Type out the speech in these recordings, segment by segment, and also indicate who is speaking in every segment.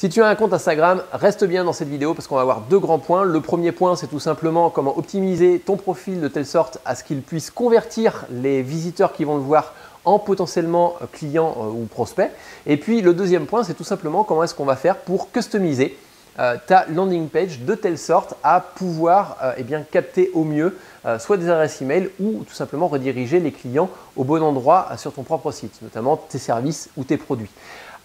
Speaker 1: Si tu as un compte Instagram, reste bien dans cette vidéo parce qu'on va avoir deux grands points. Le premier point, c'est tout simplement comment optimiser ton profil de telle sorte à ce qu'il puisse convertir les visiteurs qui vont le voir en potentiellement euh, clients euh, ou prospects. Et puis le deuxième point, c'est tout simplement comment est-ce qu'on va faire pour customiser euh, ta landing page de telle sorte à pouvoir eh bien, capter au mieux soit des adresses email ou tout simplement rediriger les clients au bon endroit sur ton propre site, notamment tes services ou tes produits.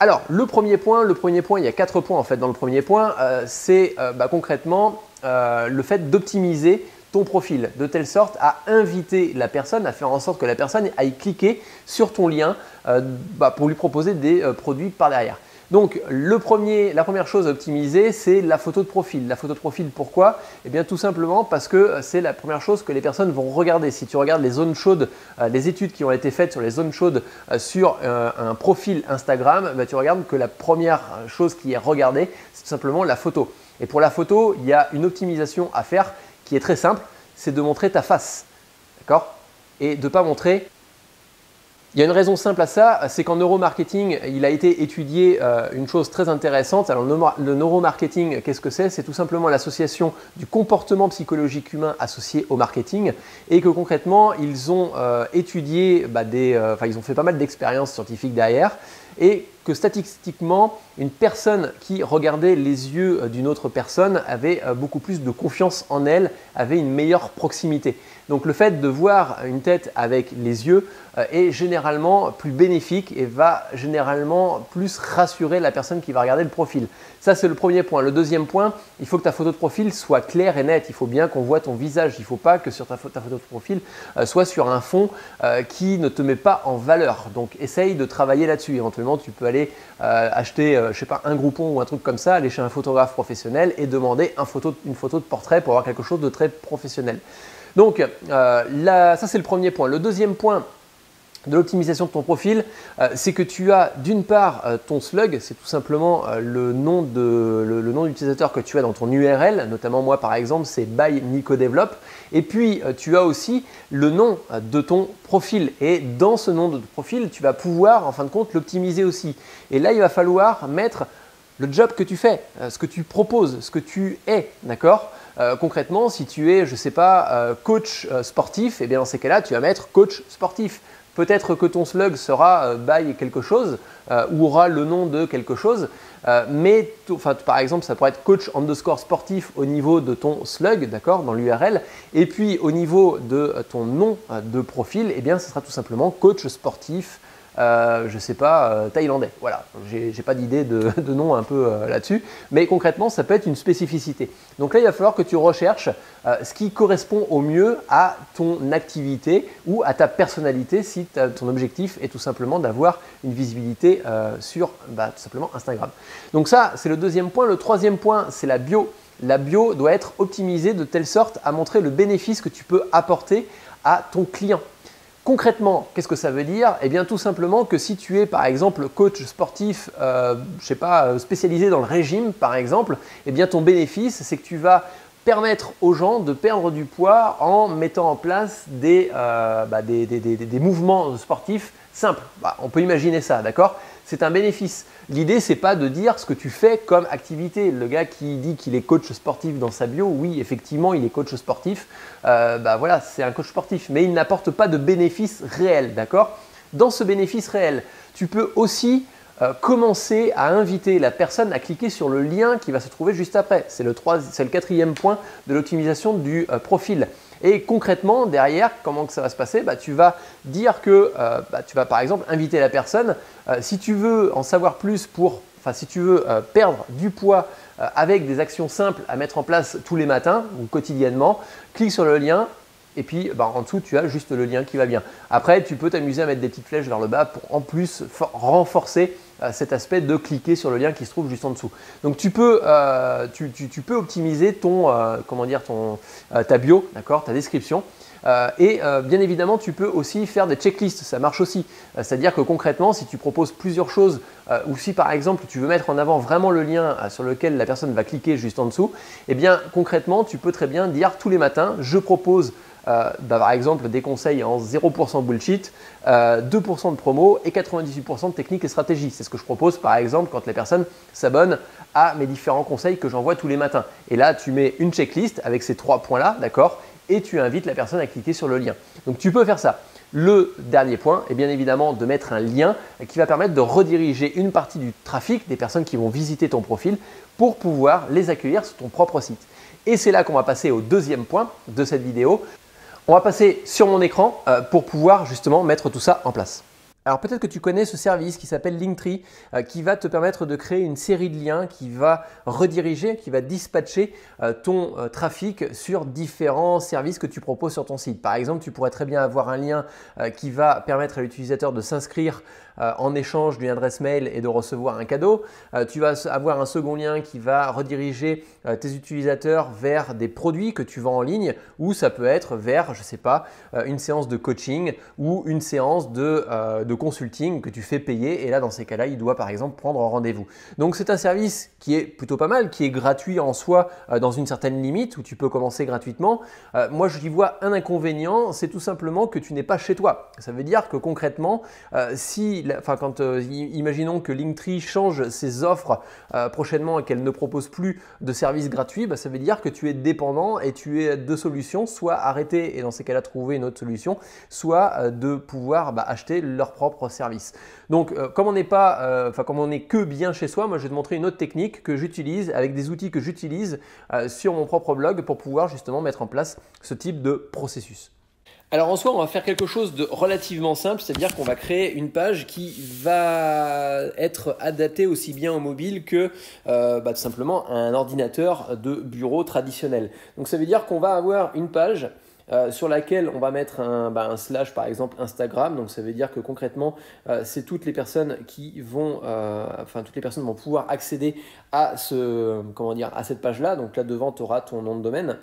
Speaker 1: Alors, le premier point, le premier point, il y a quatre points en fait dans le premier point, euh, c'est euh, bah, concrètement euh, le fait d'optimiser ton profil de telle sorte à inviter la personne, à faire en sorte que la personne aille cliquer sur ton lien bah, pour lui proposer des produits par derrière. Donc la première chose à optimiser, c'est la photo de profil. La photo de profil, pourquoi Eh bien tout simplement parce que euh, c'est la première chose que les personnes vont regarder. Si tu regardes les zones chaudes, euh, les études qui ont été faites sur les zones chaudes euh, sur un profil Instagram, bah, tu regardes que la première chose qui est regardée, c'est tout simplement la photo. Et pour la photo, il y a une optimisation à faire qui est très simple, c'est de montrer ta face. D'accord Et de ne pas montrer il y a une raison simple à ça, c'est qu'en neuromarketing, il a été étudié euh, une chose très intéressante. Alors le neuromarketing, qu'est-ce que c'est C'est tout simplement l'association du comportement psychologique humain associé au marketing, et que concrètement, ils ont euh, étudié, bah, des, euh, enfin ils ont fait pas mal d'expériences scientifiques derrière, et que statistiquement, une personne qui regardait les yeux euh, d'une autre personne avait euh, beaucoup plus de confiance en elle, avait une meilleure proximité. Donc le fait de voir une tête avec les yeux euh, est généralement plus bénéfique et va généralement plus rassurer la personne qui va regarder le profil. Ça, c'est le premier point. Le deuxième point, il faut que ta photo de profil soit claire et nette. Il faut bien qu'on voit ton visage. Il ne faut pas que sur ta, photo de profil euh, soit sur un fond euh, qui ne te met pas en valeur. Donc, essaye de travailler là-dessus. Éventuellement, tu peux aller euh, acheter, je sais pas, un groupon ou un truc comme ça, aller chez un photographe professionnel et demander une photo de portrait pour avoir quelque chose de très professionnel. Donc, là, ça, c'est le premier point. Le deuxième point, de l'optimisation de ton profil, euh, c'est que tu as d'une part euh, ton slug, c'est tout simplement euh, le nom de le, nom d'utilisateur que tu as dans ton URL, notamment moi par exemple, c'est by NicoDevelop. Et puis tu as aussi le nom de ton profil et dans ce nom de profil, tu vas pouvoir en fin de compte l'optimiser aussi. Et là, il va falloir mettre le job que tu fais, ce que tu proposes, ce que tu es, d'accord concrètement, si tu es, je ne sais pas, coach sportif, et eh bien dans ces cas-là, tu vas mettre coach sportif. Peut-être que ton slug sera euh, by quelque chose euh, ou aura le nom de quelque chose. Euh, mais par exemple, ça pourrait être coach underscore sportif au niveau de ton slug, d'accord, dans l'URL. Et puis au niveau de ton nom de profil, eh bien, ce sera tout simplement coach sportif je euh, je sais pas, euh, thaïlandais. Voilà, j'ai pas d'idée de, nom un peu euh, là-dessus, mais concrètement, ça peut être une spécificité. Donc là, il va falloir que tu recherches ce qui correspond au mieux à ton activité ou à ta personnalité si ton objectif est tout simplement d'avoir une visibilité sur bah, tout simplement Instagram. Donc ça, c'est le deuxième point. Le troisième point, c'est la bio. La bio doit être optimisée de telle sorte à montrer le bénéfice que tu peux apporter à ton client. Concrètement, qu'est-ce que ça veut dire Eh bien tout simplement que si tu es par exemple coach sportif, je euh, je sais pas, euh, spécialisé dans le régime par exemple, eh bien ton bénéfice c'est que tu vas permettre aux gens de perdre du poids en mettant en place des, euh, bah, mouvements sportifs simples. Bah, on peut imaginer ça, d'accord c'est un bénéfice. L'idée, c'est pas de dire ce que tu fais comme activité. Le gars qui dit qu'il est coach sportif dans sa bio, oui, effectivement, il est coach sportif. Euh, bah voilà, c'est un coach sportif, mais il n'apporte pas de bénéfice réel, d'accord Dans ce bénéfice réel, tu peux aussi euh, commencer à inviter la personne à cliquer sur le lien qui va se trouver juste après. C'est le, le quatrième point de l'optimisation du euh, profil. Et concrètement, derrière, comment que ça va se passer bah, Tu vas dire que euh, bah, tu vas par exemple inviter la personne. Euh, si tu veux en savoir plus pour, enfin si tu veux euh, perdre du poids avec des actions simples à mettre en place tous les matins ou quotidiennement, clique sur le lien et puis bah, en dessous, tu as juste le lien qui va bien. Après, tu peux t'amuser à mettre des petites flèches vers le bas pour en plus renforcer euh, cet aspect de cliquer sur le lien qui se trouve juste en dessous. Donc tu peux, euh, tu, peux optimiser ton, euh, comment dire, ton, ta bio, ta description. et bien évidemment, tu peux aussi faire des checklists, ça marche aussi. C'est-à-dire que concrètement, si tu proposes plusieurs choses, ou si par exemple tu veux mettre en avant vraiment le lien sur lequel la personne va cliquer juste en dessous, eh bien concrètement, tu peux très bien dire tous les matins, je propose euh, bah, par exemple des conseils en 0% bullshit, 2% euh, de promo et 98% de technique et stratégie. C'est ce que je propose par exemple quand les personnes s'abonnent à mes différents conseils que j'envoie tous les matins. Et là, tu mets une checklist avec ces trois points-là, d'accord Et tu invites la personne à cliquer sur le lien. Donc tu peux faire ça. Le dernier point est bien évidemment de mettre un lien qui va permettre de rediriger une partie du trafic des personnes qui vont visiter ton profil pour pouvoir les accueillir sur ton propre site. Et c'est là qu'on va passer au deuxième point de cette vidéo, on va passer sur mon écran euh, pour pouvoir justement mettre tout ça en place. Alors peut-être que tu connais ce service qui s'appelle Linktree, euh, qui va te permettre de créer une série de liens qui va rediriger, qui va dispatcher euh, ton trafic sur différents services que tu proposes sur ton site. Par exemple, tu pourrais très bien avoir un lien qui va permettre à l'utilisateur de s'inscrire euh, en échange d'une adresse mail et de recevoir un cadeau. Euh, tu vas avoir un second lien qui va rediriger euh, tes utilisateurs vers des produits que tu vends en ligne ou ça peut être vers, je ne sais pas, une séance de coaching ou une séance de, consulting que tu fais payer. Et là, dans ces cas-là, il doit par exemple prendre rendez-vous. Donc c'est un service qui est plutôt pas mal, qui est gratuit en soi dans une certaine limite où tu peux commencer gratuitement. moi, je y vois un inconvénient, c'est tout simplement que tu n'es pas chez toi. Ça veut dire que concrètement, si enfin, quand, euh, imaginons que Linktree change ses offres euh, prochainement et qu'elle ne propose plus de services gratuits, bah, ça veut dire que tu es dépendant et tu es deux solutions, soit arrêter et dans ces cas-là trouver une autre solution, soit euh, de pouvoir bah, acheter leur propre service. Donc comme on n'est pas, enfin comme on n'est que bien chez soi, moi je vais te montrer une autre technique que j'utilise avec des outils que j'utilise sur mon propre blog pour pouvoir justement mettre en place ce type de processus. Alors en soi, on va faire quelque chose de relativement simple, c'est-à-dire qu'on va créer une page qui va être adaptée aussi bien au mobile que euh, bah, tout simplement à un ordinateur de bureau traditionnel. Donc ça veut dire qu'on va avoir une page euh, sur laquelle on va mettre bah, un, slash par exemple Instagram. Donc ça veut dire que concrètement, euh, c'est toutes les personnes qui vont, enfin toutes les personnes vont pouvoir accéder à ce, comment dire, à cette page là. Donc là devant, tu auras ton nom de domaine.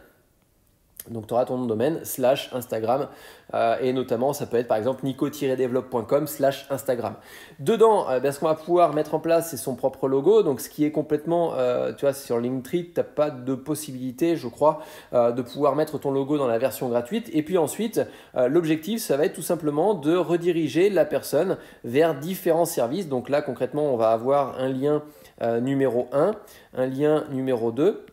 Speaker 1: Donc tu auras ton nom de domaine slash Instagram euh, et notamment ça peut être par exemple nico-develop.com slash Instagram. Dedans, euh, ben, ce qu'on va pouvoir mettre en place c'est son propre logo. Donc ce qui est complètement, euh, tu vois, sur Linktree, tu n'as pas de possibilité, je crois, de pouvoir mettre ton logo dans la version gratuite. Et puis ensuite, l'objectif, ça va être tout simplement de rediriger la personne vers différents services. Donc là concrètement, on va avoir un lien numéro 1, un lien numéro 2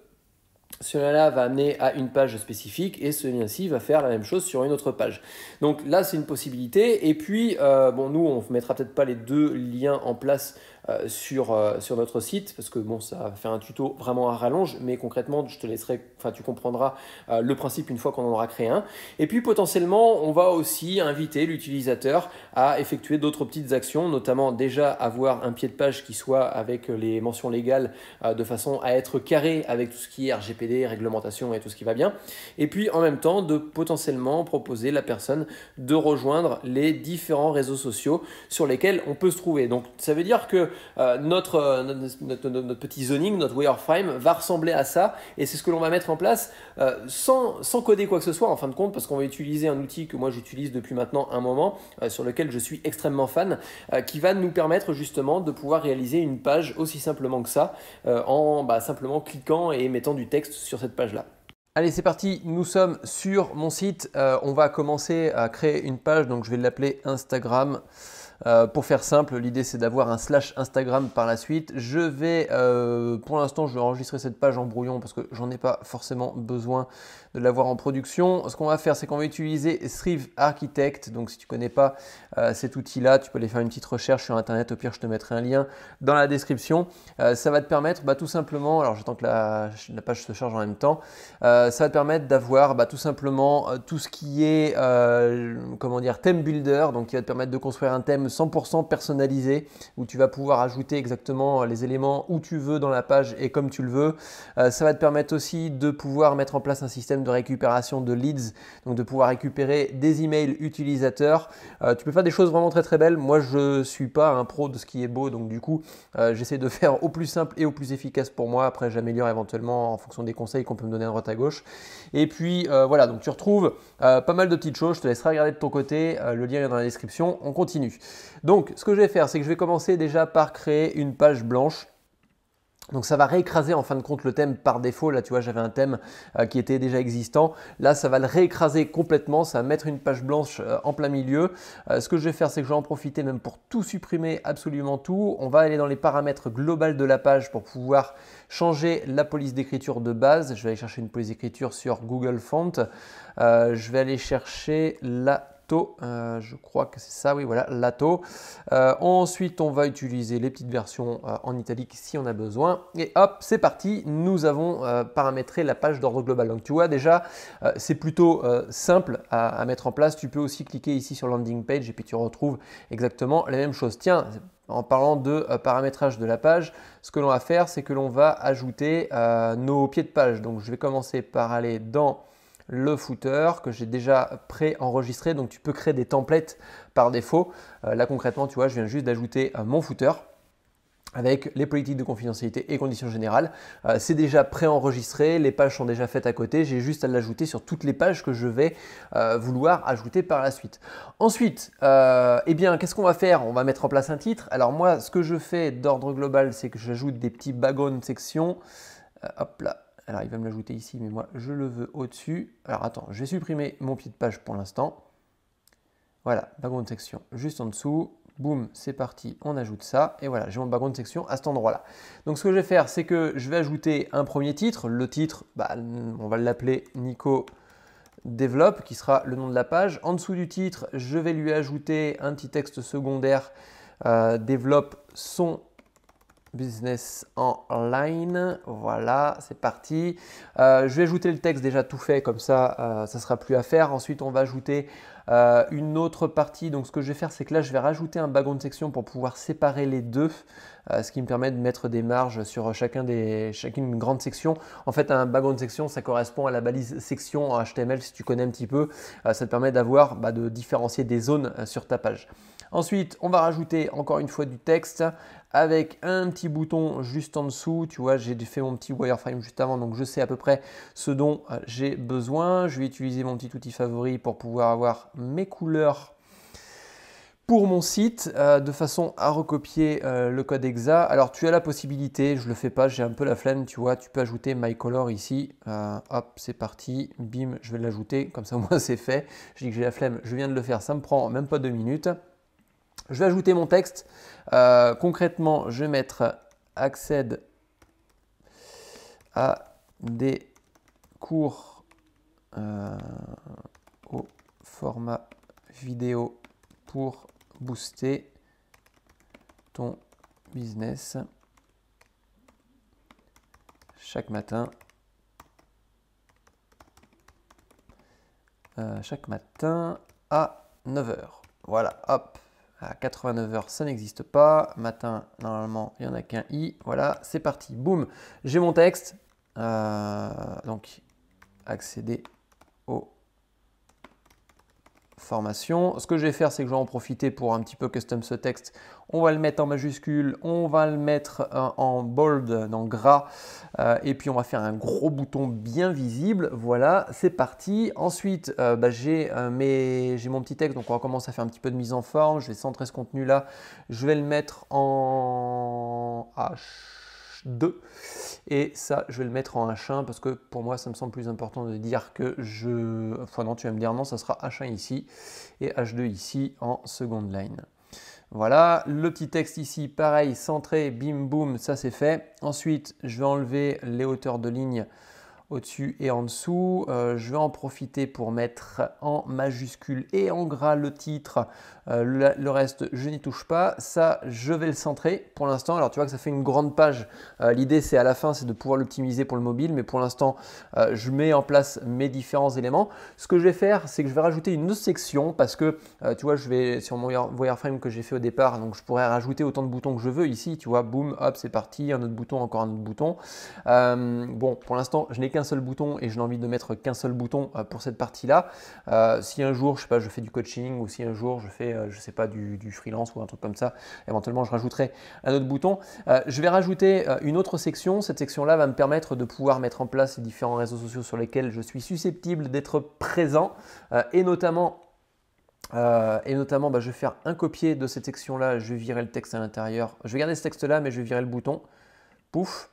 Speaker 1: celui là va amener à une page spécifique et ce lien-ci va faire la même chose sur une autre page. Donc là, c'est une possibilité. Et puis, euh, bon, nous, on ne mettra peut-être pas les deux liens en place euh, sur, euh, sur notre site, parce que bon, ça va faire un tuto vraiment à rallonge, mais concrètement, je te laisserai, enfin, tu comprendras euh, le principe une fois qu'on en aura créé un. Et puis potentiellement, on va aussi inviter l'utilisateur à effectuer d'autres petites actions, notamment déjà avoir un pied de page qui soit avec les mentions légales de façon à être carré avec tout ce qui est RGPD, réglementation et tout ce qui va bien. Et puis en même temps, de potentiellement proposer la personne de rejoindre les différents réseaux sociaux sur lesquels on peut se trouver. Donc ça veut dire que euh, euh, notre, notre, petit zoning, notre wireframe va ressembler à ça et c'est ce que l'on va mettre en place euh, sans, coder quoi que ce soit en fin de compte parce qu'on va utiliser un outil que moi j'utilise depuis maintenant un moment sur lequel je suis extrêmement fan qui va nous permettre justement de pouvoir réaliser une page aussi simplement que ça en bah, simplement cliquant et mettant du texte sur cette page là. Allez, c'est parti, nous sommes sur mon site. on va commencer à créer une page, donc je vais l'appeler Instagram. Euh, pour faire simple, l'idée c'est d'avoir un slash Instagram par la suite. Je vais, euh, pour l'instant, je vais enregistrer cette page en brouillon parce que j'en ai pas forcément besoin de l'avoir en production. Ce qu'on va faire, c'est qu'on va utiliser Thrive Architect. Donc si tu connais pas euh, cet outil-là, tu peux aller faire une petite recherche sur Internet. Au pire, je te mettrai un lien dans la description. ça va te permettre bah, tout simplement, alors j'attends que la, page se charge en même temps, ça va te permettre d'avoir bah, tout simplement tout ce qui est, comment dire, thème builder, donc qui va te permettre de construire un thème 100% personnalisé où tu vas pouvoir ajouter exactement les éléments où tu veux dans la page et comme tu le veux. Euh, ça va te permettre aussi de pouvoir mettre en place un système de récupération de leads, donc de pouvoir récupérer des emails utilisateurs. Euh, tu peux faire des choses vraiment très très belles. Moi, je ne suis pas un pro de ce qui est beau, donc du coup, euh, j'essaie de faire au plus simple et au plus efficace pour moi. Après, j'améliore éventuellement en fonction des conseils qu'on peut me donner à droite à gauche. Et puis voilà, donc tu retrouves pas mal de petites choses. Je te laisserai regarder de ton côté. le lien est dans la description. On continue. Donc, ce que je vais faire, c'est que je vais commencer déjà par créer une page blanche donc ça va réécraser en fin de compte le thème par défaut. Là, tu vois, j'avais un thème euh, qui était déjà existant. Là, ça va le réécraser complètement. Ça va mettre une page blanche euh, en plein milieu. Euh, ce que je vais faire, c'est que je vais en profiter même pour tout supprimer, absolument tout. On va aller dans les paramètres globales de la page pour pouvoir changer la police d'écriture de base. Je vais aller chercher une police d'écriture sur Google Font. je vais aller chercher la euh, je crois que c'est ça, oui, voilà, Lato. Euh, ensuite, on va utiliser les petites versions euh, en italique si on a besoin. Et hop, c'est parti, nous avons paramétré la page d'ordre global. Donc tu vois déjà, c'est plutôt simple à, à, mettre en place. Tu peux aussi cliquer ici sur landing page et puis tu retrouves exactement la même chose Tiens, en parlant de paramétrage de la page, ce que l'on va faire, c'est que l'on va ajouter nos pieds de page. Donc je vais commencer par aller dans le footer que j'ai déjà pré-enregistré. Donc tu peux créer des templates par défaut. Euh, là concrètement, tu vois, je viens juste d'ajouter euh, mon footer avec les politiques de confidentialité et conditions générales. Euh, c'est déjà pré-enregistré, les pages sont déjà faites à côté, j'ai juste à l'ajouter sur toutes les pages que je vais vouloir ajouter par la suite. Ensuite, eh bien, qu'est-ce qu'on va faire On va mettre en place un titre. Alors moi, ce que je fais d'ordre global, c'est que j'ajoute des petits bagons sections. section. hop là, alors il va me l'ajouter ici, mais moi je le veux au-dessus. Alors attends, je vais supprimer mon pied de page pour l'instant. Voilà, background section juste en dessous. Boum, c'est parti, on ajoute ça. Et voilà, j'ai mon background section à cet endroit-là. Donc ce que je vais faire, c'est que je vais ajouter un premier titre. Le titre, bah, on va l'appeler Nico Develop, qui sera le nom de la page. En dessous du titre, je vais lui ajouter un petit texte secondaire. Euh, développe son business en line. Voilà, c'est parti. Euh, je vais ajouter le texte déjà tout fait, comme ça, euh, ça sera plus à faire. Ensuite, on va ajouter euh, une autre partie. Donc, ce que je vais faire, c'est que là, je vais rajouter un wagon de section pour pouvoir séparer les deux, ce qui me permet de mettre des marges sur chacun des, chacune grande section. En fait, un wagon de section, ça correspond à la balise section en HTML, si tu connais un petit peu. ça te permet d'avoir, bah, de différencier des zones sur ta page. Ensuite, on va rajouter encore une fois du texte avec un petit bouton juste en dessous. Tu vois, j'ai fait mon petit wireframe juste avant, donc je sais à peu près ce dont euh, j'ai besoin. Je vais utiliser mon petit outil favori pour pouvoir avoir mes couleurs pour mon site euh, de façon à recopier euh, le code EXA. Alors tu as la possibilité, je le fais pas, j'ai un peu la flemme, tu vois, tu peux ajouter my color ici. hop, c'est parti, bim, je vais l'ajouter, comme ça au moins c'est fait. Je dis que j'ai la flemme, je viens de le faire, ça me prend même pas deux minutes. Je vais ajouter mon texte. Euh, concrètement, je vais mettre accède à des cours euh, au format vidéo pour booster ton business chaque matin. Euh, chaque matin à 9h. Voilà, hop, à 89 heures, ça n'existe pas. Matin, normalement, il n'y en a qu'un i. Voilà, c'est parti. Boum, j'ai mon texte. Euh, donc, accéder au formation. Ce que je vais faire, c'est que je vais en profiter pour un petit peu custom ce texte. On va le mettre en majuscule, on va le mettre euh, en bold, en gras, euh, et puis on va faire un gros bouton bien visible. Voilà, c'est parti. Ensuite, euh, bah, j'ai mon petit texte, donc on va commencer à faire un petit peu de mise en forme. Je vais centrer ce contenu-là. Je vais le mettre en H2. Et ça, je vais le mettre en H1 parce que pour moi, ça me semble plus important de dire que je... Enfin non, tu vas me dire non, ça sera H1 ici et H2 ici en seconde line. Voilà, le petit texte ici, pareil, centré, bim, boum, ça c'est fait. Ensuite, je vais enlever les hauteurs de ligne au-dessus et en dessous. Euh, je vais en profiter pour mettre en majuscule et en gras le titre. Euh, le, reste, je n'y touche pas. Ça, je vais le centrer pour l'instant. Alors, tu vois que ça fait une grande page. Euh, l'idée, c'est à la fin, c'est de pouvoir l'optimiser pour le mobile. Mais pour l'instant, je mets en place mes différents éléments. Ce que je vais faire, c'est que je vais rajouter une autre section parce que, tu vois, je vais sur mon wireframe que j'ai fait au départ, donc je pourrais rajouter autant de boutons que je veux ici. Tu vois, boum, hop, c'est parti. Un autre bouton, encore un autre bouton. bon, pour l'instant, je n'ai qu'un seul bouton et je n'ai envie de mettre qu'un seul bouton euh, pour cette partie-là. Euh, si un jour, je sais pas, je fais du coaching ou si un jour je fais, euh, je sais pas, du, freelance ou un truc comme ça, éventuellement je rajouterai un autre bouton. je vais rajouter une autre section. Cette section-là va me permettre de pouvoir mettre en place les différents réseaux sociaux sur lesquels je suis susceptible d'être présent et notamment et notamment, bah, je vais faire un copier de cette section-là, je vais virer le texte à l'intérieur. Je vais garder ce texte-là, mais je vais virer le bouton. Pouf,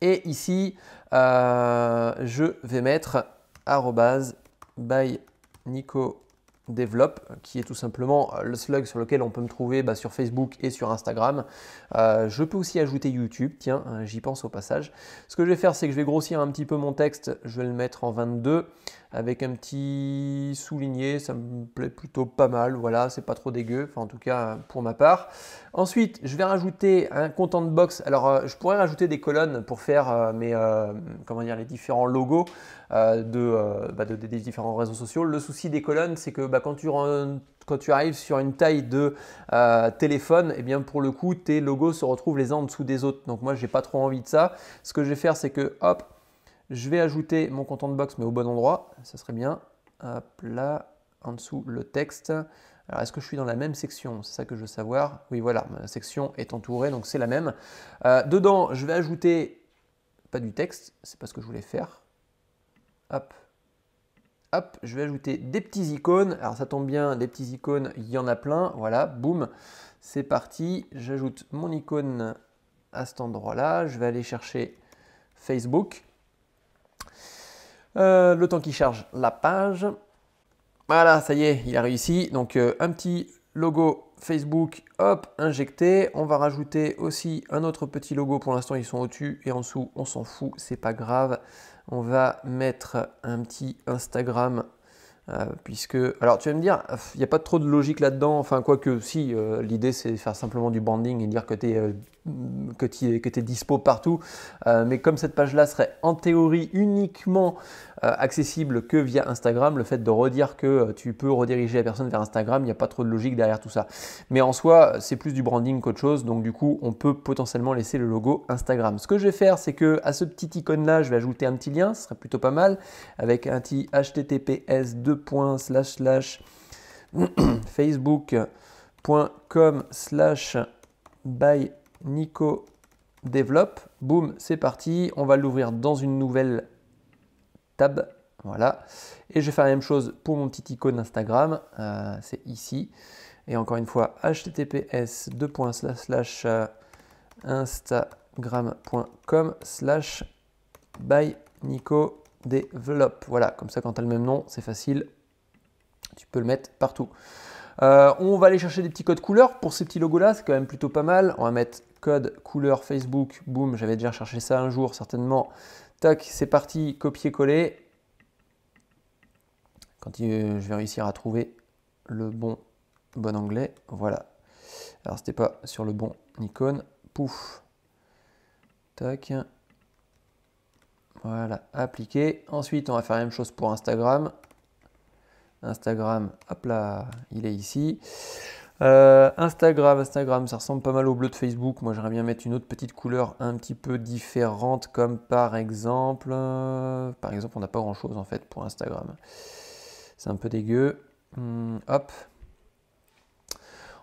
Speaker 1: et ici, euh, je vais mettre arrobase by Nico qui est tout simplement euh, le slug sur lequel on peut me trouver bah, sur Facebook et sur Instagram. Euh, je peux aussi ajouter YouTube, tiens, hein, j'y pense au passage. Ce que je vais faire, c'est que je vais grossir un petit peu mon texte, je vais le mettre en 22 avec un petit souligné, ça me plaît plutôt pas mal, voilà, c'est pas trop dégueu, en tout cas pour ma part. Ensuite, je vais rajouter un content box, alors euh, je pourrais rajouter des colonnes pour faire euh, mes, euh, comment dire, les différents logos bah, de, des différents réseaux sociaux. Le souci des colonnes, c'est que bah, quand tu arrives sur une taille de téléphone, eh bien pour le coup, tes logos se retrouvent les uns en dessous des autres. Donc moi, j'ai pas trop envie de ça. Ce que je vais faire, c'est que hop, je vais ajouter mon content de box, mais au bon endroit. Ça serait bien. Hop là, en dessous, le texte. Alors, est-ce que je suis dans la même section C'est ça que je veux savoir. Oui, voilà, ma section est entourée, donc c'est la même. Euh, dedans, je vais ajouter pas du texte, c'est pas ce que je voulais faire. Hop. Hop, je vais ajouter des petits icônes. Alors, ça tombe bien, des petits icônes, il y en a plein. Voilà, boum, c'est parti. J'ajoute mon icône à cet endroit-là. Je vais aller chercher Facebook. Euh, le temps qui charge la page. Voilà, ça y est, il a réussi. Donc euh, un petit logo Facebook, hop, injecté. On va rajouter aussi un autre petit logo. Pour l'instant, ils sont au-dessus et en dessous, on s'en fout, c'est pas grave. On va mettre un petit Instagram. Euh, puisque, alors tu vas me dire, il n'y a pas trop de logique là-dedans, enfin, quoique, si, l'idée c'est de faire simplement du branding et dire que tu es que tu es, que dispo partout. Euh, mais comme cette page-là serait en théorie uniquement euh, accessible que via Instagram, le fait de redire que euh, tu peux rediriger la personne vers Instagram, il n'y a pas trop de logique derrière tout ça. Mais en soi, c'est plus du branding qu'autre chose. Donc du coup, on peut potentiellement laisser le logo Instagram. Ce que je vais faire, c'est que à ce petit icône-là, je vais ajouter un petit lien, ce serait plutôt pas mal, avec un petit https 2. Slash slash facebook.com slash by Nico développe. Boum, c'est parti. On va l'ouvrir dans une nouvelle tab. Voilà. Et je vais faire la même chose pour mon petit icône Instagram. Euh, c'est ici. Et encore une fois, https instagram.com slash euh, by Nico Voilà, comme ça quand tu as le même nom, c'est facile. Tu peux le mettre partout. Euh, on va aller chercher des petits codes couleurs pour ces petits logos là, c'est quand même plutôt pas mal. On va mettre code couleur Facebook, boum, j'avais déjà cherché ça un jour certainement. Tac, c'est parti, copier-coller. Quand euh, je vais réussir à trouver le bon, bon anglais, voilà. Alors c'était pas sur le bon icône, pouf. Tac. Voilà, appliqué. Ensuite, on va faire la même chose pour Instagram. Instagram, hop là, il est ici. Euh, Instagram, Instagram, ça ressemble pas mal au bleu de Facebook. Moi, j'aimerais bien mettre une autre petite couleur un petit peu différente, comme par exemple, euh, par exemple, on n'a pas grand-chose en fait pour Instagram. C'est un peu dégueu. Hmm, hop.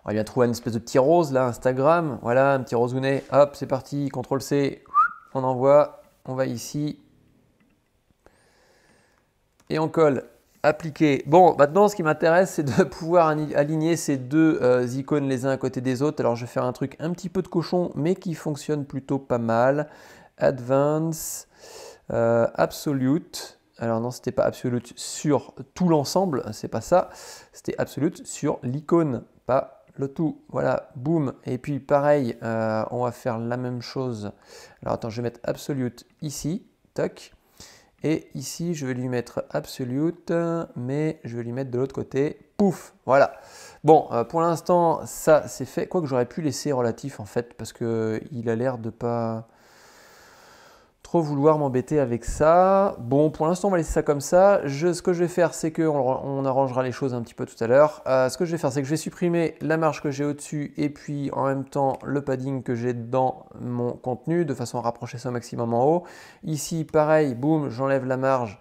Speaker 1: On va bien trouver une espèce de petit rose là, Instagram. Voilà, un petit rosounet. Hop, c'est parti. Ctrl C, on envoie. On va ici. Et on colle appliqué. Bon, maintenant, ce qui m'intéresse, c'est de pouvoir aligner ces deux euh, icônes les uns à côté des autres. Alors, je vais faire un truc un petit peu de cochon, mais qui fonctionne plutôt pas mal. Advance, euh, Absolute. Alors non, c'était pas Absolute sur tout l'ensemble, c'est pas ça. C'était Absolute sur l'icône, pas le tout. Voilà, boum. Et puis pareil, euh, on va faire la même chose. Alors attends, je vais mettre Absolute ici, Tac et ici, je vais lui mettre absolute, mais je vais lui mettre de l'autre côté, pouf, voilà. Bon, euh, pour l'instant, ça c'est fait. Quoique j'aurais pu laisser relatif en fait, parce qu'il a l'air de pas vouloir m'embêter avec ça. Bon, pour l'instant, on va laisser ça comme ça. ce que je vais faire, c'est que on, arrangera les choses un petit peu tout à l'heure. Euh, ce que je vais faire, c'est que je vais supprimer la marge que j'ai au-dessus et puis en même temps le padding que j'ai dans mon contenu de façon à rapprocher ça au maximum en haut. Ici, pareil, boum, j'enlève la marge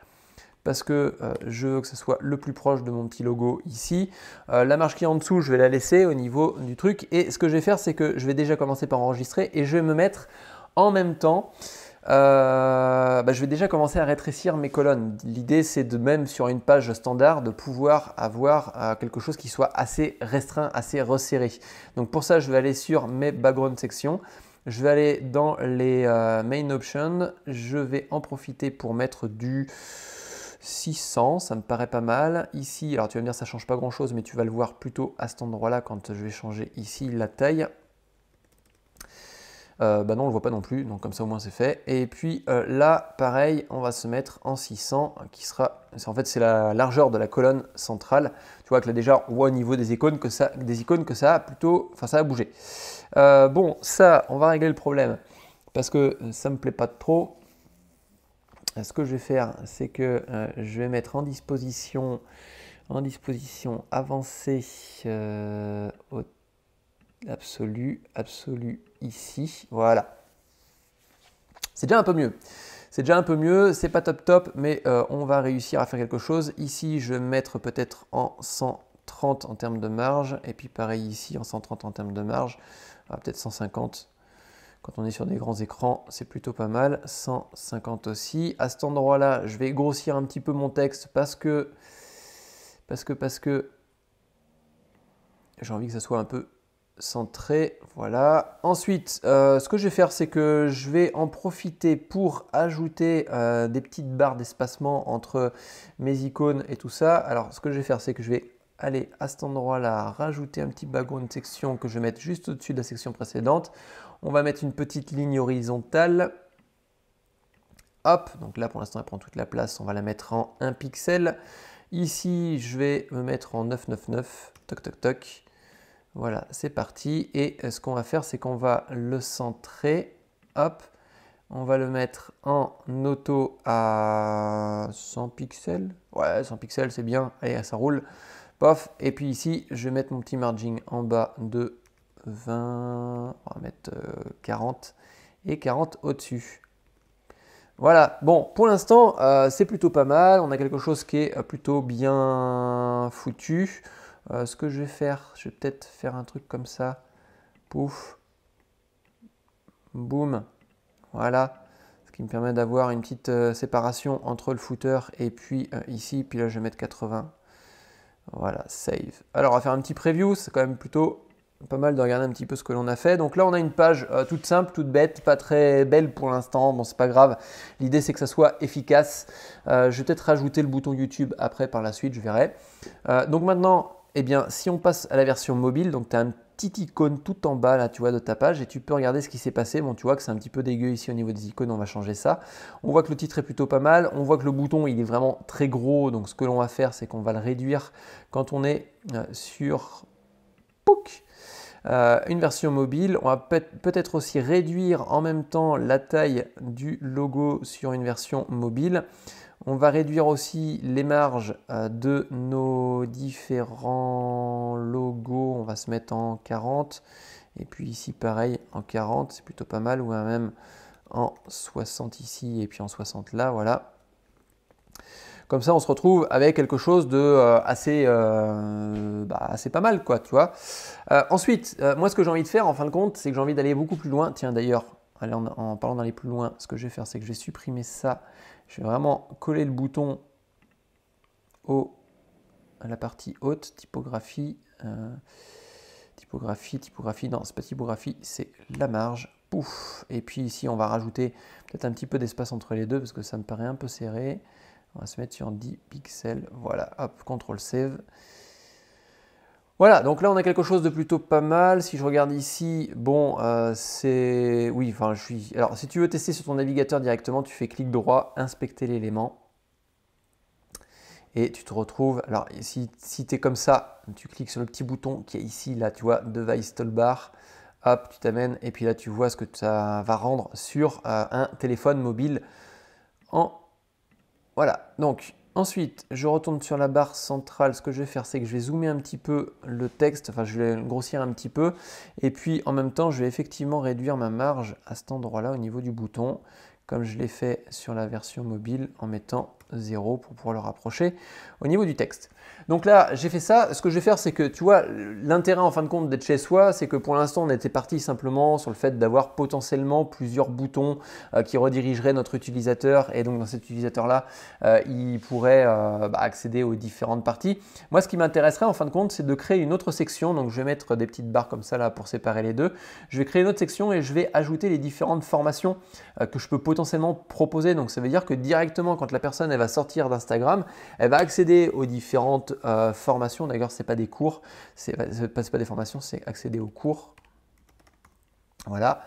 Speaker 1: parce que euh, je veux que ce soit le plus proche de mon petit logo ici. Euh, la marge qui est en dessous, je vais la laisser au niveau du truc. Et ce que je vais faire, c'est que je vais déjà commencer par enregistrer et je vais me mettre en même temps euh, bah, je vais déjà commencer à rétrécir mes colonnes. L'idée, c'est de même sur une page standard de pouvoir avoir euh, quelque chose qui soit assez restreint, assez resserré. Donc pour ça, je vais aller sur mes background sections. Je vais aller dans les euh, main options. Je vais en profiter pour mettre du 600, ça me paraît pas mal. Ici, alors tu vas me dire ça change pas grand chose, mais tu vas le voir plutôt à cet endroit-là quand je vais changer ici la taille. Euh, bah non, on le voit pas non plus, donc comme ça au moins c'est fait. Et puis euh, là, pareil, on va se mettre en 600, qui sera, en fait c'est la largeur de la colonne centrale. Tu vois que là déjà, on voit au niveau des icônes que ça, des icônes que ça a plutôt, enfin ça a bougé. Euh, bon, ça, on va régler le problème parce que ça me plaît pas trop. Ce que je vais faire, c'est que je vais mettre en disposition, en disposition avancée, absolue, absolue, ici. Voilà. C'est déjà un peu mieux. C'est déjà un peu mieux, c'est pas top top, mais euh, on va réussir à faire quelque chose. Ici, je vais mettre peut-être en 130 en termes de marge, et puis pareil ici en 130 en termes de marge, ah, peut-être 150. Quand on est sur des grands écrans, c'est plutôt pas mal. 150 aussi. À cet endroit-là, je vais grossir un petit peu mon texte parce que, parce que, parce que, j'ai envie que ça soit un peu centré, voilà. Ensuite, euh, ce que je vais faire, c'est que je vais en profiter pour ajouter euh, des petites barres d'espacement entre mes icônes et tout ça. Alors, ce que je vais faire, c'est que je vais aller à cet endroit-là, rajouter un petit background section que je vais mettre juste au-dessus de la section précédente. On va mettre une petite ligne horizontale. Hop, donc là pour l'instant elle prend toute la place, on va la mettre en 1 pixel. Ici, je vais me mettre en 999, toc toc toc. Voilà, c'est parti. Et euh, ce qu'on va faire, c'est qu'on va le centrer. Hop, on va le mettre en auto à 100 pixels. Ouais, 100 pixels, c'est bien. Allez, ça roule. Pof. Et puis ici, je vais mettre mon petit margin en bas de 20. On va mettre 40 euh, et 40 au-dessus. Voilà, bon, pour l'instant, euh, c'est plutôt pas mal. On a quelque chose qui est plutôt bien foutu. Euh, ce que je vais faire, je vais peut-être faire un truc comme ça. Pouf. Boum. Voilà. Ce qui me permet d'avoir une petite euh, séparation entre le footer et puis euh, ici. Puis là, je vais mettre 80. Voilà, save. Alors, on va faire un petit preview. C'est quand même plutôt pas mal de regarder un petit peu ce que l'on a fait. Donc là, on a une page toute simple, toute bête, pas très belle pour l'instant. Bon, c'est pas grave. L'idée, c'est que ça soit efficace. je vais peut-être rajouter le bouton YouTube après par la suite, je verrai. donc maintenant, eh bien, si on passe à la version mobile, donc tu as un petite icône tout en bas là, tu vois, de ta page et tu peux regarder ce qui s'est passé. Bon, tu vois que c'est un petit peu dégueu ici au niveau des icônes, on va changer ça. On voit que le titre est plutôt pas mal, on voit que le bouton, il est vraiment très gros. Donc, ce que l'on va faire, c'est qu'on va le réduire quand on est euh, sur euh, une version mobile. On va peut-être aussi réduire en même temps la taille du logo sur une version mobile. On va réduire aussi les marges euh, de nos différents logos. On va se mettre en 40. Et puis ici, pareil, en 40, c'est plutôt pas mal. Ou même en 60 ici et puis en 60 là, voilà. Comme ça, on se retrouve avec quelque chose de euh, euh, bah, assez, pas mal, quoi, tu vois. ensuite, moi, ce que j'ai envie de faire, en fin de compte, c'est que j'ai envie d'aller beaucoup plus loin. Tiens, d'ailleurs, en, en, parlant d'aller plus loin, ce que je vais faire, c'est que je vais supprimer ça je vais vraiment coller le bouton au, à la partie haute, typographie, euh, typographie, typographie, non, c'est pas typographie, c'est la marge. Pouf Et puis ici, on va rajouter peut-être un petit peu d'espace entre les deux parce que ça me paraît un peu serré. On va se mettre sur 10 pixels. Voilà, hop, CTRL save. Voilà, donc là on a quelque chose de plutôt pas mal. Si je regarde ici, bon, euh, c'est... Oui, enfin je suis... Alors si tu veux tester sur ton navigateur directement, tu fais clic droit, inspecter l'élément. Et tu te retrouves... Alors si, si tu es comme ça, tu cliques sur le petit bouton qui est ici, là, tu vois, Device Toolbar. Hop, tu t'amènes et puis là tu vois ce que ça va rendre sur euh, un téléphone mobile en... Voilà, donc Ensuite, je retourne sur la barre centrale. Ce que je vais faire, c'est que je vais zoomer un petit peu le texte, enfin je vais le grossir un petit peu. Et puis en même temps, je vais effectivement réduire ma marge à cet endroit-là au niveau du bouton, comme je l'ai fait sur la version mobile en mettant 0 pour pouvoir le rapprocher au niveau du texte. Donc là, j'ai fait ça. Ce que je vais faire, c'est que, tu vois, l'intérêt en fin de compte d'être chez soi, c'est que pour l'instant, on était parti simplement sur le fait d'avoir potentiellement plusieurs boutons euh, qui redirigeraient notre utilisateur. Et donc, dans cet utilisateur-là, euh, il pourrait euh, bah, accéder aux différentes parties. Moi, ce qui m'intéresserait en fin de compte, c'est de créer une autre section. Donc, je vais mettre des petites barres comme ça là pour séparer les deux. Je vais créer une autre section et je vais ajouter les différentes formations que je peux potentiellement proposer. Donc, ça veut dire que directement, quand la personne elle va sortir d'Instagram, elle va accéder aux différents euh, formation, D'ailleurs, c'est pas des cours, c'est pas, des formations, c'est accéder aux cours. Voilà.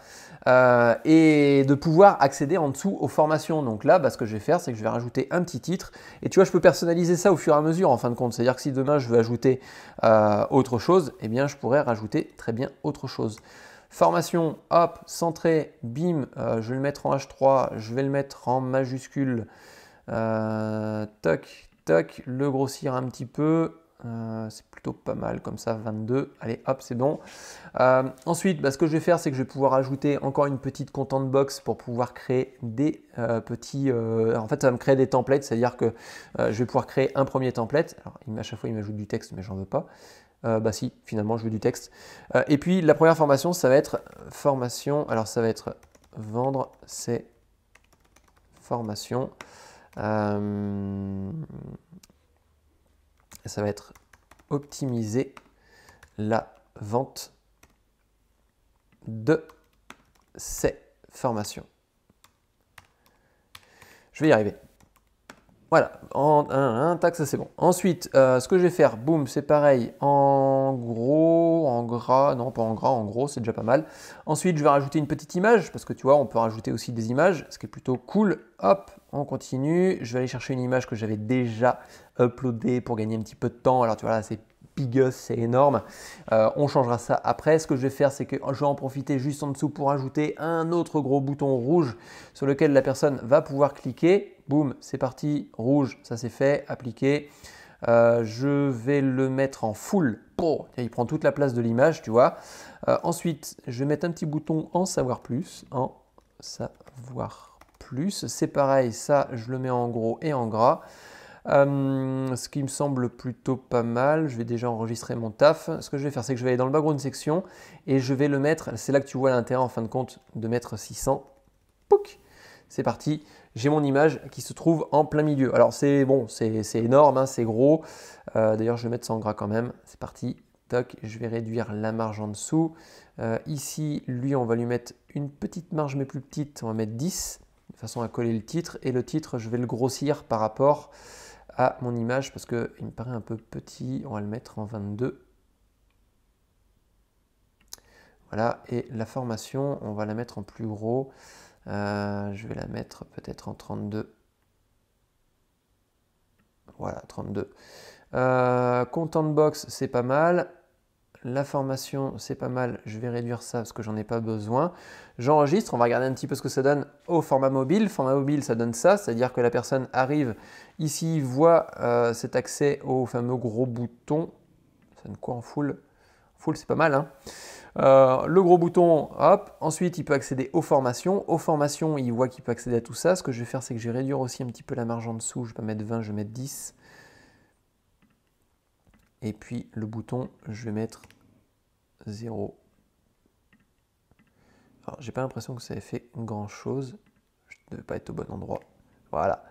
Speaker 1: Euh, et de pouvoir accéder en dessous aux formations. Donc là, bah, ce que je vais faire, c'est que je vais rajouter un petit titre. Et tu vois, je peux personnaliser ça au fur et à mesure en fin de compte. C'est-à-dire que si demain je veux ajouter euh, autre chose, et eh bien je pourrais rajouter très bien autre chose. Formation, hop, centré, bim, je vais le mettre en H3, je vais le mettre en majuscule. toc, le grossir un petit peu. Euh, c'est plutôt pas mal comme ça, 22. Allez, hop, c'est bon. Euh, ensuite, bah, ce que je vais faire, c'est que je vais pouvoir ajouter encore une petite content box pour pouvoir créer des euh, petits... en fait, ça va me créer des templates, c'est-à-dire que je vais pouvoir créer un premier template. Alors, à chaque fois, il m'ajoute du texte, mais j'en veux pas. bah si, finalement, je veux du texte. et puis, la première formation, ça va être formation. Alors, ça va être vendre ses formations. Euh, ça va être optimiser la vente de ces formations. Je vais y arriver. Voilà, un, un tac, ça c'est bon. Ensuite, euh, ce que je vais faire, boum, c'est pareil, en gros, en gras, non pas en gras, en gros, c'est déjà pas mal. Ensuite, je vais rajouter une petite image, parce que tu vois, on peut rajouter aussi des images, ce qui est plutôt cool. Hop, on continue, je vais aller chercher une image que j'avais déjà uploadée pour gagner un petit peu de temps. Alors tu vois là, c'est bigos, c'est énorme. Euh, on changera ça après. Ce que je vais faire, c'est que je vais en profiter juste en dessous pour ajouter un autre gros bouton rouge sur lequel la personne va pouvoir cliquer boum, c'est parti, rouge, ça c'est fait, appliqué. Euh, je vais le mettre en full. pour il prend toute la place de l'image, tu vois. Euh, ensuite, je vais mettre un petit bouton en savoir plus. En savoir plus. C'est pareil, ça, je le mets en gros et en gras. Euh, ce qui me semble plutôt pas mal. Je vais déjà enregistrer mon taf. Ce que je vais faire, c'est que je vais aller dans le background section et je vais le mettre. C'est là que tu vois l'intérêt en fin de compte de mettre 600. Pouc C'est parti j'ai mon image qui se trouve en plein milieu. Alors c'est bon, c'est énorme, hein, c'est gros. Euh, d'ailleurs, je vais mettre ça en gras quand même. C'est parti. Toc, je vais réduire la marge en dessous. Euh, ici, lui, on va lui mettre une petite marge, mais plus petite. On va mettre 10, de façon à coller le titre. Et le titre, je vais le grossir par rapport à mon image, parce qu'il me paraît un peu petit. On va le mettre en 22. Voilà, et la formation, on va la mettre en plus gros. Euh, je vais la mettre peut-être en 32. Voilà, 32. Euh, content box, c'est pas mal. La formation, c'est pas mal. Je vais réduire ça parce que j'en ai pas besoin. J'enregistre, on va regarder un petit peu ce que ça donne au format mobile. Format mobile, ça donne ça, c'est-à-dire que la personne arrive ici, voit euh, cet accès au fameux gros bouton. Ça donne quoi en full Full, c'est pas mal. Hein euh, le gros bouton, hop. Ensuite, il peut accéder aux formations. Aux formations, il voit qu'il peut accéder à tout ça. Ce que je vais faire, c'est que je vais réduire aussi un petit peu la marge en dessous. Je vais pas mettre 20, je vais mettre 10. Et puis, le bouton, je vais mettre 0. Alors, j'ai pas l'impression que ça ait fait grand-chose. Je ne devais pas être au bon endroit. Voilà.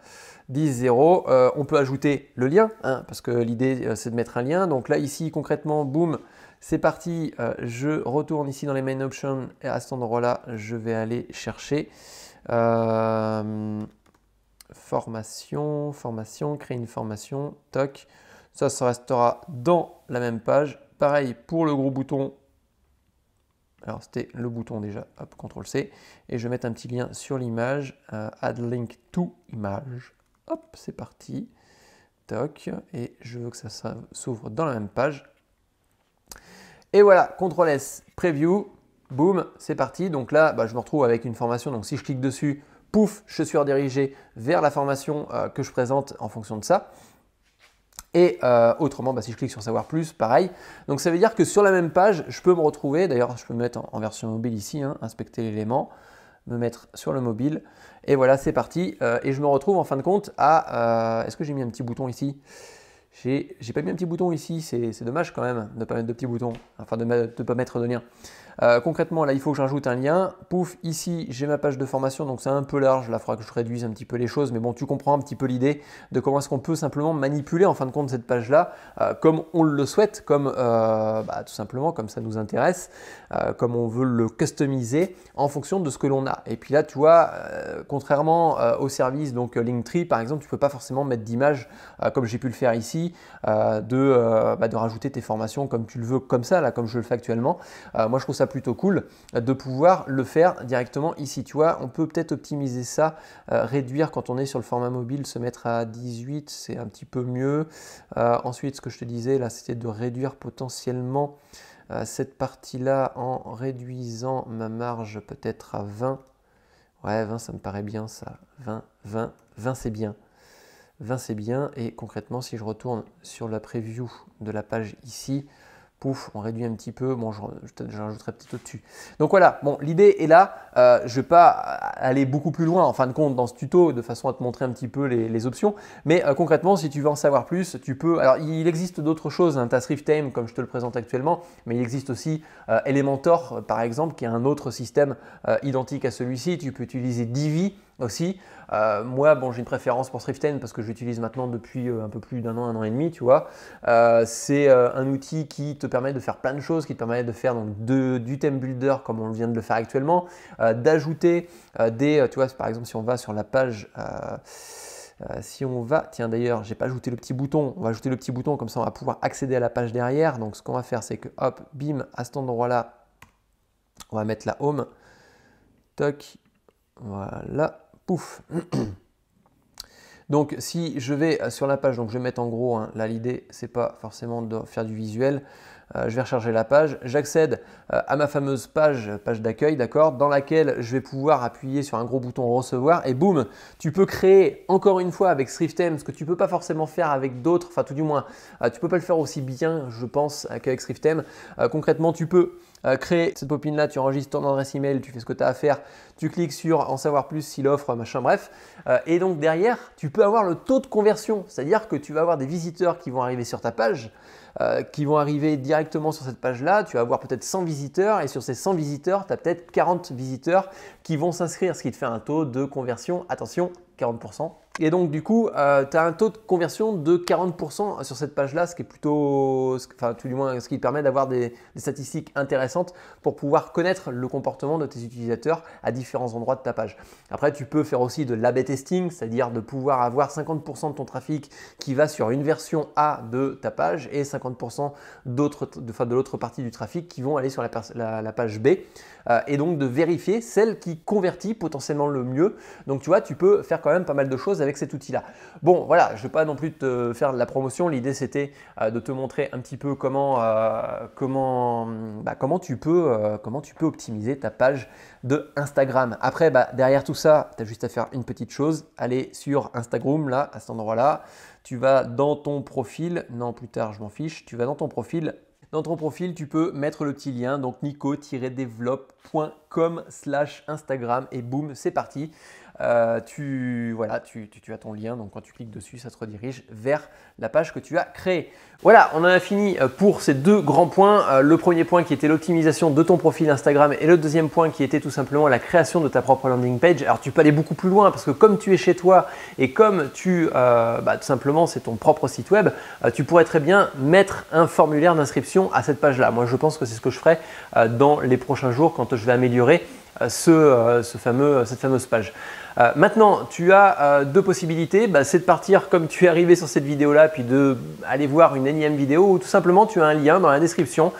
Speaker 1: 10, 0. Euh, on peut ajouter le lien, hein, parce que l'idée, euh, c'est de mettre un lien. Donc là, ici, concrètement, boum, c'est parti, euh, je retourne ici dans les main options et à cet endroit-là, je vais aller chercher euh, formation, formation, créer une formation, toc. Ça, se restera dans la même page. Pareil pour le gros bouton. Alors, c'était le bouton déjà, hop, CTRL-C. Et je vais mettre un petit lien sur l'image, euh, add link to image. Hop, c'est parti. Toc. Et je veux que ça s'ouvre dans la même page. Et voilà, CTRL S, preview, boum, c'est parti. Donc là, bah, je me retrouve avec une formation. Donc si je clique dessus, pouf, je suis redirigé vers la formation euh, que je présente en fonction de ça. Et euh, autrement, bah, si je clique sur savoir plus, pareil. Donc ça veut dire que sur la même page, je peux me retrouver, d'ailleurs je peux me mettre en, version mobile ici, hein, inspecter l'élément, me mettre sur le mobile. Et voilà, c'est parti. Euh, et je me retrouve en fin de compte à... Est-ce que j'ai mis un petit bouton ici j'ai pas mis un petit bouton ici, c'est dommage quand même de ne pas mettre de petits boutons, enfin de ne pas mettre de lien. Euh, concrètement, là, il faut que j'ajoute un lien. Pouf, ici, j'ai ma page de formation, donc c'est un peu large. Là, il faudra que je réduise un petit peu les choses, mais bon, tu comprends un petit peu l'idée de comment est-ce qu'on peut simplement manipuler en fin de compte cette page-là, euh, comme on le souhaite, comme euh, bah, tout simplement, comme ça nous intéresse, comme on veut le customiser en fonction de ce que l'on a. Et puis là, tu vois, contrairement au service, donc Linktree, par exemple, tu peux pas forcément mettre d'image comme j'ai pu le faire ici, de, bah, de rajouter tes formations comme tu le veux, comme ça, là, comme je le fais actuellement. moi, je trouve ça plutôt cool de pouvoir le faire directement ici. Tu vois, on peut peut-être optimiser ça, euh, réduire quand on est sur le format mobile, se mettre à 18, c'est un petit peu mieux. Euh, ensuite, ce que je te disais là, c'était de réduire potentiellement euh, cette partie-là en réduisant ma marge peut-être à 20. Ouais, 20, ça me paraît bien ça. 20, 20, 20, c'est bien. 20, c'est bien. Et concrètement, si je retourne sur la preview de la page ici, pouf, on réduit un petit peu, bon, j'en rajouterai petit être au-dessus. Donc voilà, bon, l'idée est là, euh, je ne vais pas aller beaucoup plus loin en fin de compte dans ce tuto, de façon à te montrer un petit peu les, options, mais euh, concrètement, si tu veux en savoir plus, tu peux, alors il existe d'autres choses, un tu as comme je te le présente actuellement, mais il existe aussi euh, Elementor par exemple, qui est un autre système identique à celui-ci, tu peux utiliser Divi, aussi. Euh, moi, bon, j'ai une préférence pour Sriften parce que j'utilise maintenant depuis euh, un peu plus d'un an, un an et demi, tu vois. Euh, c'est un outil qui te permet de faire plein de choses, qui te permet de faire donc, du theme builder comme on vient de le faire actuellement, d'ajouter des, tu vois, par exemple, si on va sur la page. si on va, tiens d'ailleurs, j'ai pas ajouté le petit bouton, on va ajouter le petit bouton comme ça on va pouvoir accéder à la page derrière. Donc ce qu'on va faire c'est que hop, bim, à cet endroit là, on va mettre la home, toc, voilà, Pouf Donc si je vais euh, sur la page, donc je vais mettre en gros, hein, là l'idée c'est pas forcément de faire du visuel, euh, je vais recharger la page, j'accède euh, à ma fameuse page, page d'accueil, d'accord, dans laquelle je vais pouvoir appuyer sur un gros bouton recevoir et boum, tu peux créer encore une fois avec SwiftM ce que tu peux pas forcément faire avec d'autres, enfin tout du moins, tu peux pas le faire aussi bien, je pense, qu'avec SwiftM. concrètement, tu peux euh, créer cette popine-là, tu enregistres ton adresse email, tu fais ce que tu as à faire, tu cliques sur en savoir plus si l'offre, machin, bref. Euh, et donc derrière, tu peux avoir le taux de conversion, c'est-à-dire que tu vas avoir des visiteurs qui vont arriver sur ta page, euh, qui vont arriver directement sur cette page-là. Tu vas avoir peut-être 100 visiteurs et sur ces 100 visiteurs, tu as peut-être 40 visiteurs qui vont s'inscrire, ce qui te fait un taux de conversion, attention, 40% et donc, du coup, euh, tu as un taux de conversion de 40% sur cette page-là, ce qui est plutôt, enfin, tout du moins, ce qui permet d'avoir des, statistiques intéressantes pour pouvoir connaître le comportement de tes utilisateurs à différents endroits de ta page. Après, tu peux faire aussi de l'AB testing, c'est-à-dire de pouvoir avoir 50% de ton trafic qui va sur une version A de ta page et 50% de, l'autre partie du trafic qui vont aller sur la, page B euh, et donc de vérifier celle qui convertit potentiellement le mieux. Donc, tu vois, tu peux faire quand même pas mal de choses avec cet outil-là. Bon, voilà, je ne vais pas non plus te faire de la promotion. L'idée, c'était euh, de te montrer un petit peu comment, euh, comment, bah, comment, tu peux, euh, comment tu peux optimiser ta page de Instagram. Après, bah, derrière tout ça, tu as juste à faire une petite chose. Aller sur Instagram, là, à cet endroit-là. Tu vas dans ton profil. Non, plus tard, je m'en fiche. Tu vas dans ton profil dans ton profil, tu peux mettre le petit lien, donc nico developcom slash Instagram et boum, c'est parti. Euh, tu, voilà, tu, as ton lien, donc quand tu cliques dessus, ça te redirige vers la page que tu as créée. Voilà, on en a fini euh, pour ces deux grands points. Euh, le premier point qui était l'optimisation de ton profil Instagram et le deuxième point qui était tout simplement la création de ta propre landing page. Alors tu peux aller beaucoup plus loin parce que comme tu es chez toi et comme tu, bah, tout simplement, c'est ton propre site web, tu pourrais très bien mettre un formulaire d'inscription à cette page-là. Moi, je pense que c'est ce que je ferai dans les prochains jours quand je vais améliorer euh, ce, fameux, cette fameuse page. Euh, maintenant, tu as euh, deux possibilités. Bah, c'est de partir comme tu es arrivé sur cette vidéo-là, puis de aller voir une énième vidéo, ou tout simplement tu as un lien dans la description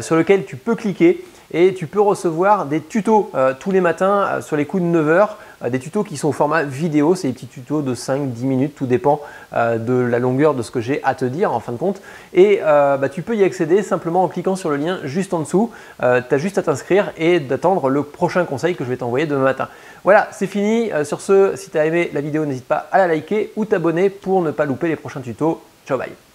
Speaker 1: sur lequel tu peux cliquer et tu peux recevoir des tutos euh, tous les matins euh, sur les coups de 9 heures, euh, des tutos qui sont au format vidéo, c'est des petits tutos de 5-10 minutes, tout dépend de la longueur de ce que j'ai à te dire en fin de compte. Et bah, tu peux y accéder simplement en cliquant sur le lien juste en dessous. tu as juste à t'inscrire et d'attendre le prochain conseil que je vais t'envoyer demain matin. Voilà, c'est fini. sur ce, si tu as aimé la vidéo, n'hésite pas à la liker ou t'abonner pour ne pas louper les prochains tutos. Ciao, bye